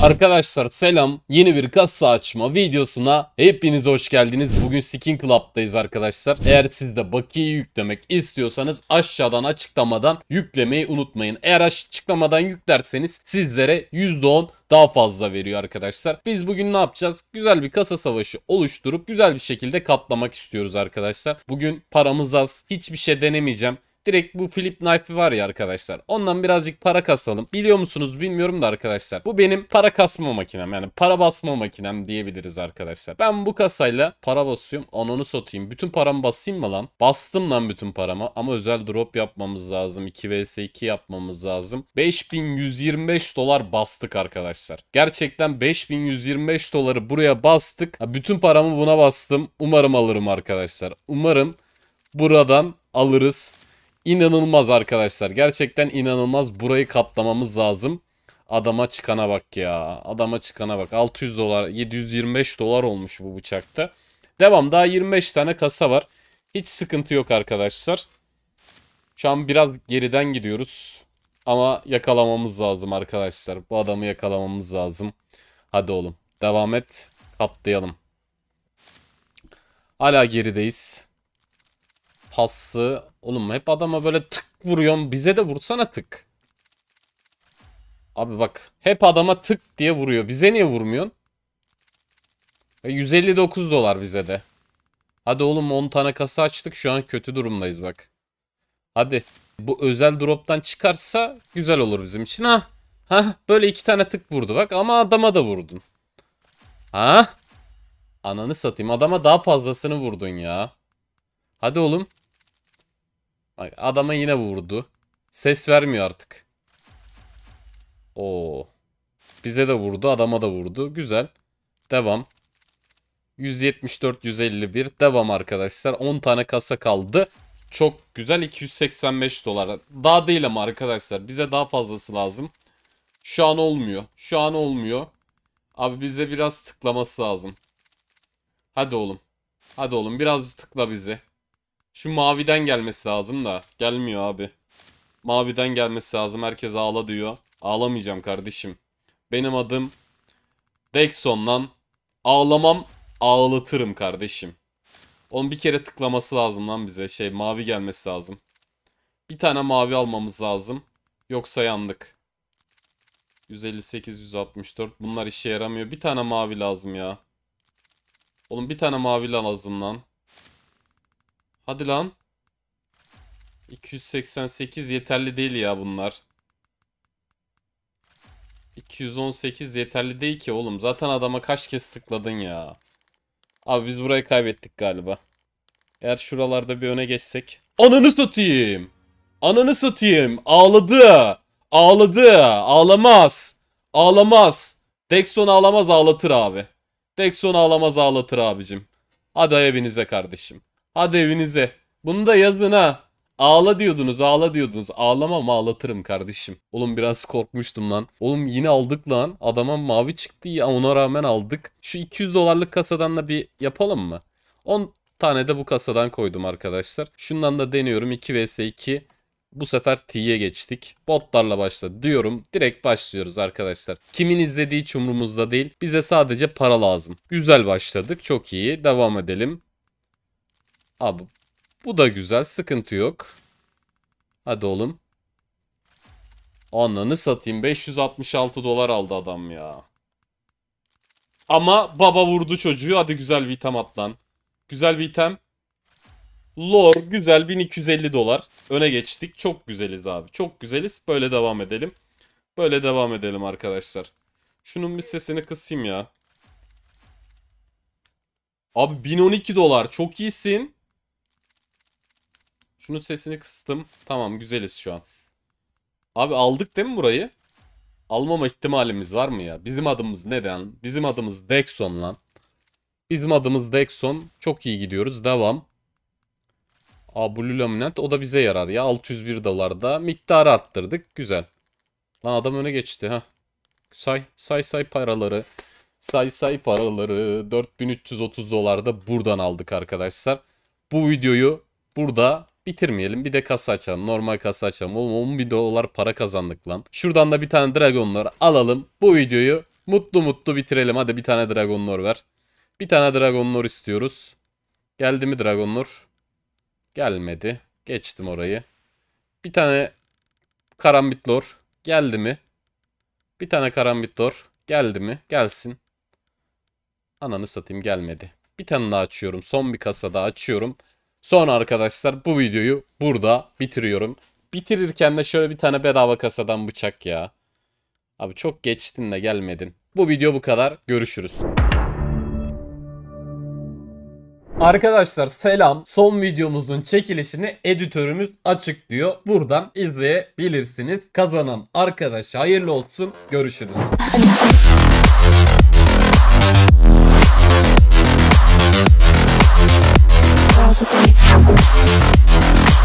Arkadaşlar selam. Yeni bir kasa açma videosuna hepinize hoş geldiniz. Bugün Skin Club'dayız arkadaşlar. Eğer siz de bakiye yüklemek istiyorsanız aşağıdan açıklamadan yüklemeyi unutmayın. Eğer açıklamadan yüklerseniz sizlere %10 daha fazla veriyor arkadaşlar. Biz bugün ne yapacağız? Güzel bir kasa savaşı oluşturup güzel bir şekilde katlamak istiyoruz arkadaşlar. Bugün paramız az. Hiçbir şey denemeyeceğim direkt bu Philip knife var ya arkadaşlar. Ondan birazcık para kasalım. Biliyor musunuz bilmiyorum da arkadaşlar. Bu benim para kasma makinem yani para basma makinem diyebiliriz arkadaşlar. Ben bu kasayla para basıyorum. Ananı satayım. Bütün paramı basayım mı lan? Bastım lan bütün paramı. Ama özel drop yapmamız lazım. 2 vs 2 yapmamız lazım. 5125 dolar bastık arkadaşlar. Gerçekten 5125 doları buraya bastık. bütün paramı buna bastım. Umarım alırım arkadaşlar. Umarım buradan alırız. İnanılmaz arkadaşlar. Gerçekten inanılmaz. Burayı katlamamız lazım. Adama çıkana bak ya. Adama çıkana bak. 600 dolar, 725 dolar olmuş bu bıçakta. Devam. Daha 25 tane kasa var. Hiç sıkıntı yok arkadaşlar. Şu an biraz geriden gidiyoruz. Ama yakalamamız lazım arkadaşlar. Bu adamı yakalamamız lazım. Hadi oğlum. Devam et. Katlayalım. Hala gerideyiz. Pası Oğlum hep adama böyle tık vuruyorsun. Bize de vursana tık. Abi bak hep adama tık diye vuruyor. Bize niye vurmuyorsun? 159 e, dolar bize de. Hadi oğlum 10 tane kasa açtık. Şu an kötü durumdayız bak. Hadi. Bu özel droptan çıkarsa güzel olur bizim için. Ha. Ha böyle iki tane tık vurdu bak ama adama da vurdun. Ha? Ananı satayım adama daha fazlasını vurdun ya. Hadi oğlum. Bak adama yine vurdu. Ses vermiyor artık. Oo. Bize de vurdu, adama da vurdu. Güzel. Devam. 174 151 devam arkadaşlar. 10 tane kasa kaldı. Çok güzel 285 dolar. Daha değil ama arkadaşlar bize daha fazlası lazım. Şu an olmuyor. Şu an olmuyor. Abi bize biraz tıklaması lazım. Hadi oğlum. Hadi oğlum biraz tıkla bizi. Şu maviden gelmesi lazım da. Gelmiyor abi. Maviden gelmesi lazım. Herkes ağla diyor. Ağlamayacağım kardeşim. Benim adım Dexon lan. Ağlamam ağlatırım kardeşim. Onun bir kere tıklaması lazım lan bize. Şey mavi gelmesi lazım. Bir tane mavi almamız lazım. Yoksa yandık. 158, 164. Bunlar işe yaramıyor. Bir tane mavi lazım ya. Oğlum bir tane mavi lazım lan. Hadi lan. 288 yeterli değil ya bunlar. 218 yeterli değil ki oğlum. Zaten adama kaç kez tıkladın ya. Abi biz burayı kaybettik galiba. Eğer şuralarda bir öne geçsek. Ananı satayım. Ananı satayım. Ağladı. Ağladı. Ağlamaz. Ağlamaz. Dexon ağlamaz ağlatır abi. Dexon ağlamaz ağlatır abicim. Hadi evinize kardeşim. Hadi evinize. Bunu da yazın ha. Ağla diyordunuz ağla diyordunuz. Ağlamam ağlatırım kardeşim. Oğlum biraz korkmuştum lan. Oğlum yine aldık lan. Adama mavi çıktı ya ona rağmen aldık. Şu 200 dolarlık kasadan da bir yapalım mı? 10 tane de bu kasadan koydum arkadaşlar. Şundan da deniyorum 2 vs 2. Bu sefer T'ye geçtik. Botlarla başla diyorum. Direkt başlıyoruz arkadaşlar. Kimin izlediği hiç değil. Bize sadece para lazım. Güzel başladık. Çok iyi. Devam edelim. Abi bu da güzel. Sıkıntı yok. Hadi oğlum. Ananı satayım. 566 dolar aldı adam ya. Ama baba vurdu çocuğu. Hadi güzel bir item at Güzel bir item. Lore güzel 1250 dolar. Öne geçtik. Çok güzeliz abi. Çok güzeliz. Böyle devam edelim. Böyle devam edelim arkadaşlar. Şunun bir sesini kısayım ya. Abi 1012 dolar. Çok iyisin. Şunun sesini kıstım. Tamam güzeliz şu an. Abi aldık değil mi burayı? Almama ihtimalimiz var mı ya? Bizim adımız neden? Bizim adımız Dexon lan. Bizim adımız Dexon. Çok iyi gidiyoruz. Devam. Aa Blue Laminant o da bize yarar ya. 601 dolarda miktarı arttırdık. Güzel. Lan adam öne geçti ha. Say say say paraları. Say say paraları 4330 dolarda buradan aldık arkadaşlar. Bu videoyu burada bitirmeyelim. Bir de kasa açalım. Normal kasa açalım. Oğlum 10 bin dolar para kazandık lan. Şuradan da bir tane Dragon Lore alalım. Bu videoyu mutlu mutlu bitirelim. Hadi bir tane Dragon Lore ver. Bir tane Dragon Lore istiyoruz. Geldi mi Dragon Lore? Gelmedi. Geçtim orayı. Bir tane Karambit Lore. Geldi mi? Bir tane Karambit Lore. Geldi mi? Gelsin. Ananı satayım gelmedi. Bir tane daha açıyorum. Son bir kasa daha açıyorum. Son arkadaşlar bu videoyu burada bitiriyorum. Bitirirken de şöyle bir tane bedava kasadan bıçak ya. Abi çok geçtin de gelmedin. Bu video bu kadar. Görüşürüz. Arkadaşlar selam. Son videomuzun çekilişini editörümüz açıklıyor. Buradan izleyebilirsiniz. Kazanan arkadaşa hayırlı olsun. Görüşürüz. Thank you.